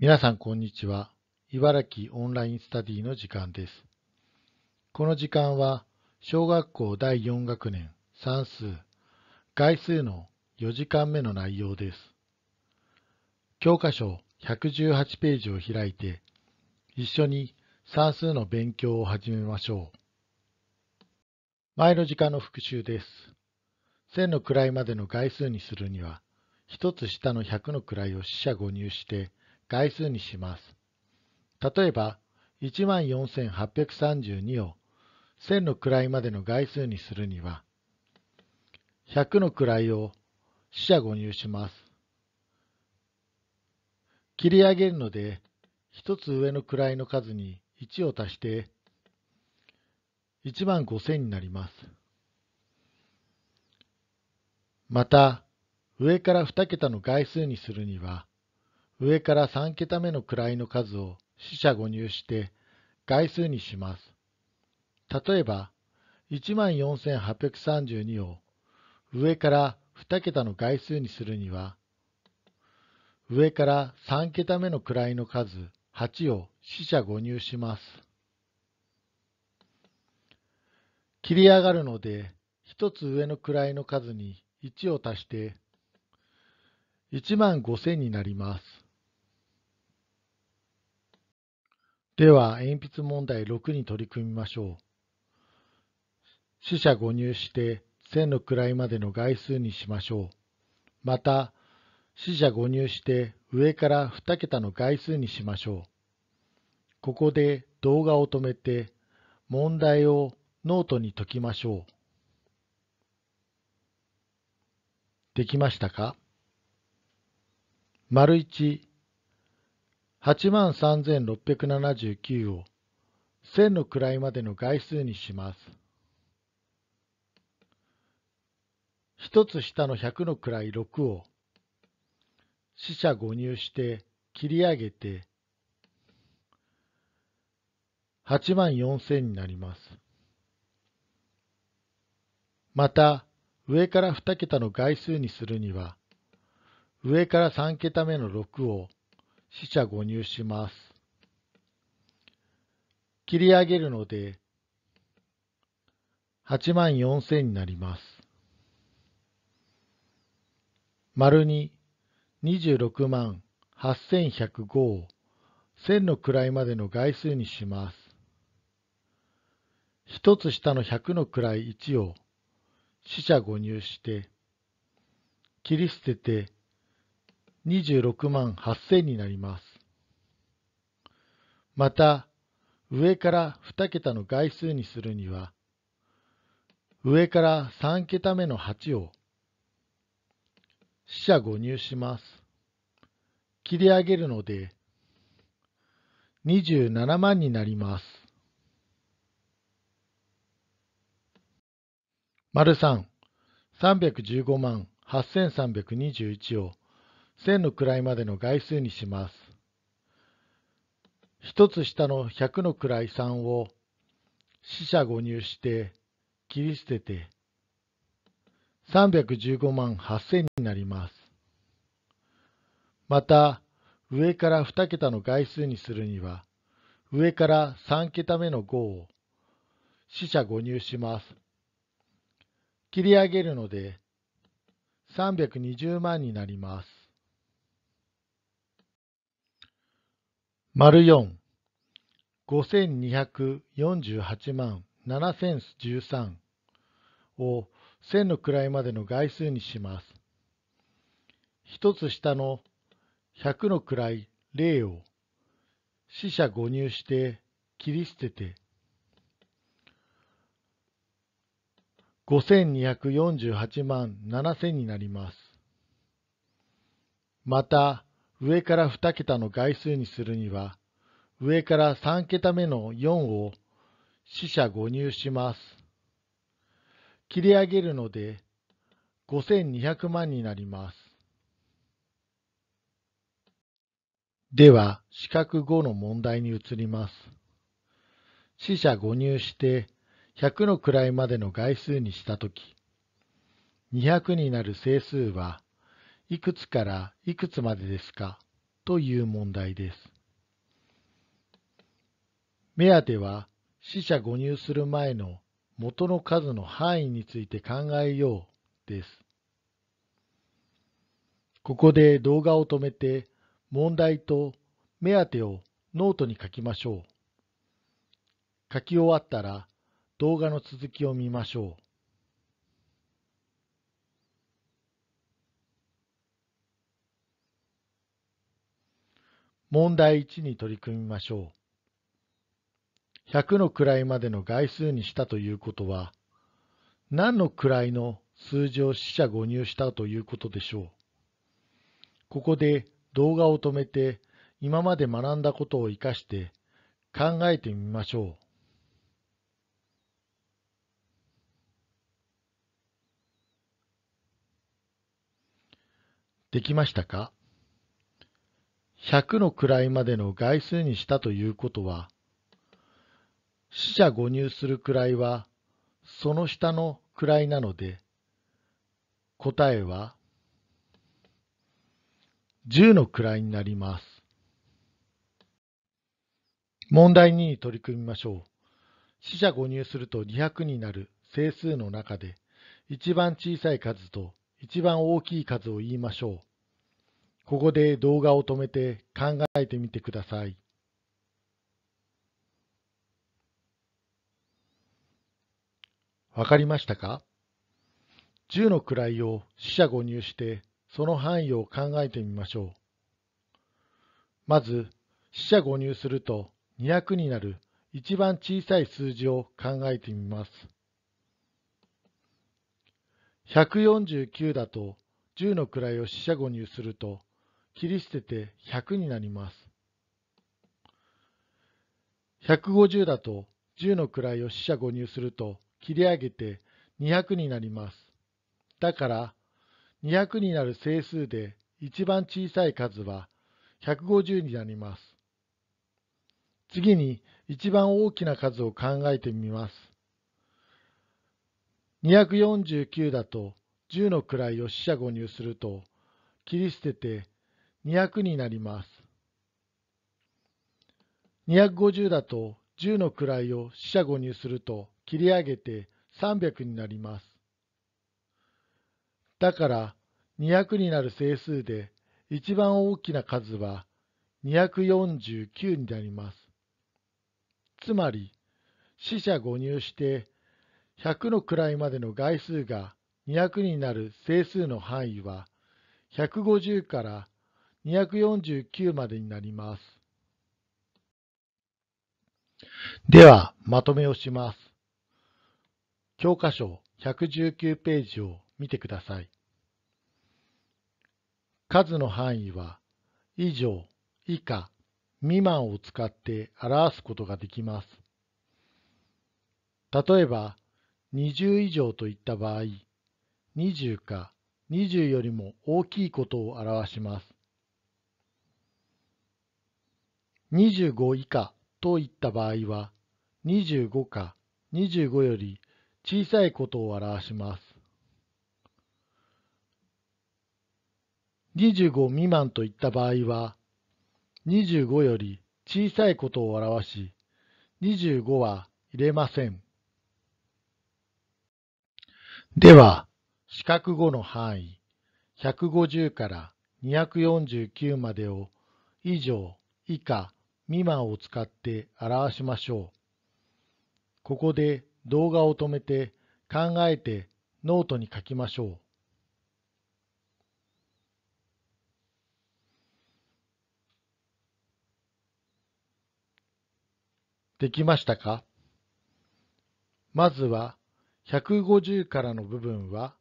皆さん、こんにちは。茨城オンラインスタディの時間です。この時間は、小学校第4学年算数、概数の4時間目の内容です。教科書118ページを開いて、一緒に算数の勉強を始めましょう。前の時間の復習です。1000の位までの概数にするには、1つ下の100の位を四捨五入して、概数にします。例えば、14,832を1000の位までの概数にするには、100の位を四捨五入します。切り上げるので、一つ上の位の数に1を足して、1万5000になります。また、上から2桁の概数にするには、上から3桁目の位の数を四捨五入して概数にします。例えば、14,832を上から2桁の概数にするには、上から3桁目の位の数8を四捨五入します。切り上がるので、1つ上の位の数に1を足して、1万5000になります。では、鉛筆問題6に取り組みましょう。四捨五入して1000の位までの概数にしましょう。また、四捨五入して上から2桁の概数にしましょう。ここで動画を止めて、問題をノートに解きましょう。できましたか丸1 8万3679を1000の位までの概数にします。1つ下の100の位6を死者五入して切り上げて8万4000になります。また上から2桁の概数にするには上から3桁目の6を四捨五入します。切り上げるので、八万四千になります。丸に十六万八千百五を千の位までの概数にします。一つ下の百の位一を四捨五入して、切り捨てて26万8000になります。また、上から2桁の概数にするには、上から3桁目の8を四捨五入します。切り上げるので、27万になります。丸3、315万8321を1000の位までの概数にします。1つ下の100の位3を四捨五入して切り捨てて315万8000になります。また上から2桁の概数にするには上から3桁目の5を四捨五入します。切り上げるので320万になります。丸4 5248万7013を1000の位までの概数にします。1つ下の100の位0を死者誤入して切り捨てて5248万7000になります。また上から2桁の概数にするには、上から3桁目の4を四捨五入します。切り上げるので、5200万になります。では、四角5の問題に移ります。四捨五入して100の位までの概数にしたとき、200になる整数はいくつからいくつまでですかという問題です。目当ては死者誤入する前の元の数の範囲について考えようです。ここで動画を止めて問題と目当てをノートに書きましょう。書き終わったら動画の続きを見ましょう。問題1に取り組みましょう。100の位までの概数にしたということは、何の位の数字を四捨五入したということでしょう。ここで動画を止めて、今まで学んだことを活かして考えてみましょう。できましたか100の位までの概数にしたということは、死者誤入する位はその下の位なので、答えは10の位になります。問題2に取り組みましょう。死者誤入すると200になる整数の中で、一番小さい数と一番大きい数を言いましょう。ここで動画を止めて考えてみてください。わかりましたか ?10 の位を四捨五入してその範囲を考えてみましょう。まず四捨五入すると200になる一番小さい数字を考えてみます。149だと10の位を四捨五入すると切り捨てて100になります。150だと10の位を四捨五入すると切り上げて200になります。だから200になる整数で一番小さい数は150になります。次に一番大きな数を考えてみます。249だと10の位を四捨五入すると切り捨てて200になります。250だと10の位を四捨五入すると切り上げて300になります。だから200になる整数で一番大きな数は249になります。つまり四捨五入して100の位までの外数が200になる整数の範囲は150から249までになります。では、まとめをします。教科書119ページを見てください。数の範囲は、以上、以下、未満を使って表すことができます。例えば、20以上といった場合、20か20よりも大きいことを表します。25以下といった場合は、25か25より小さいことを表します。25未満といった場合は、25より小さいことを表し、25は入れません。では、四角語の範囲、150から249までを以上、以下、未満を使って表しましょう。ここで動画を止めて考えてノートに書きましょう。できましたかまずは150からの部分は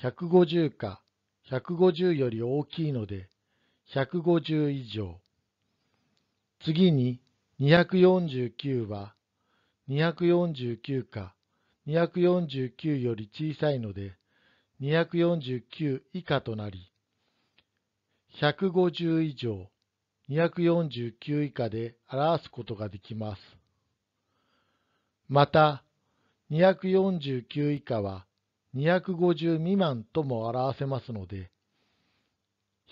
150か150より大きいので150以上。次に249は249か249より小さいので249以下となり150以上249以下で表すことができます。また249以下は250未満とも表せますので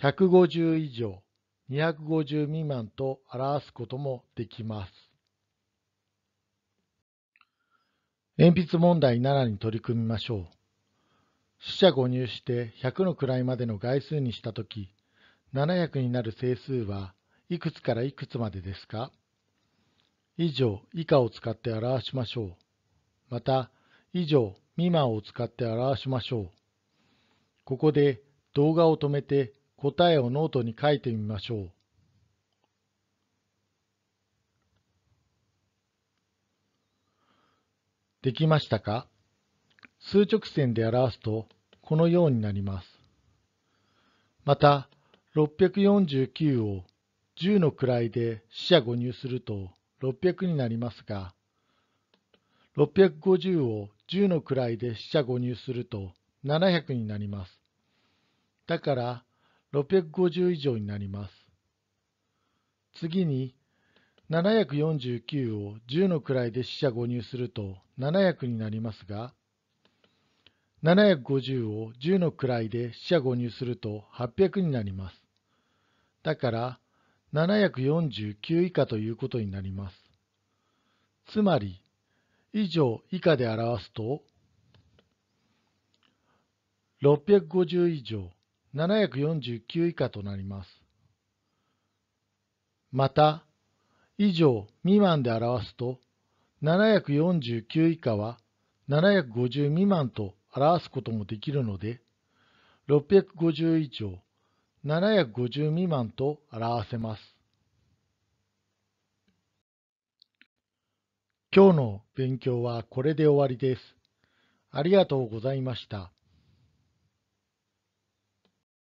150以上250未満と表すこともできます。鉛筆問題7に取り組みましょう。四捨五入して100の位までの概数にしたとき、700になる整数はいくつからいくつまでですか以上、以下を使って表しましょう。また、以上、未満を使って表しましょう。ここで動画を止めて答えをノートに書いてみましょう。できましたか数直線で表すとこのようになります。また、649を10の位で四捨五入すると600になりますが、650を10の位で四捨五入すると700になります。だから、650以上になります。次に、749を10の位で四捨五入すると700になりますが、750を10の位で四捨五入すると800になります。だから、749以下ということになります。つまり、以上以下で表すと、650以上、749以下となります。また、以上未満で表すと、749以下は750未満と表すこともできるので、650以上、750未満と表せます。今日の勉強はこれで終わりです。ありがとうございました。